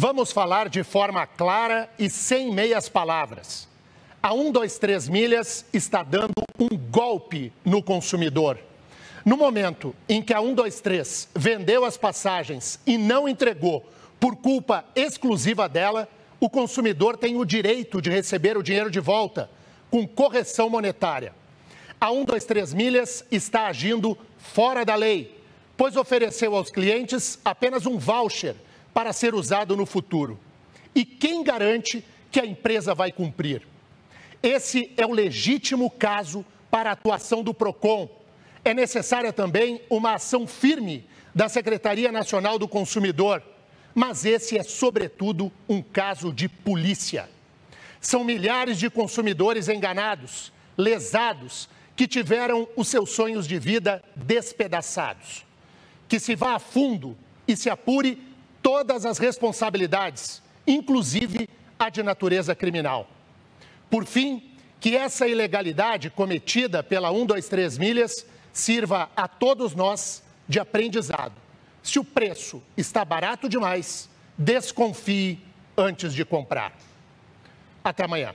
Vamos falar de forma clara e sem meias palavras. A 123 Milhas está dando um golpe no consumidor. No momento em que a 123 vendeu as passagens e não entregou por culpa exclusiva dela, o consumidor tem o direito de receber o dinheiro de volta com correção monetária. A 123 Milhas está agindo fora da lei, pois ofereceu aos clientes apenas um voucher para ser usado no futuro? E quem garante que a empresa vai cumprir? Esse é o legítimo caso para a atuação do PROCON. É necessária também uma ação firme da Secretaria Nacional do Consumidor. Mas esse é, sobretudo, um caso de polícia. São milhares de consumidores enganados, lesados, que tiveram os seus sonhos de vida despedaçados. Que se vá a fundo e se apure todas as responsabilidades, inclusive a de natureza criminal. Por fim, que essa ilegalidade cometida pela 123 Milhas sirva a todos nós de aprendizado. Se o preço está barato demais, desconfie antes de comprar. Até amanhã.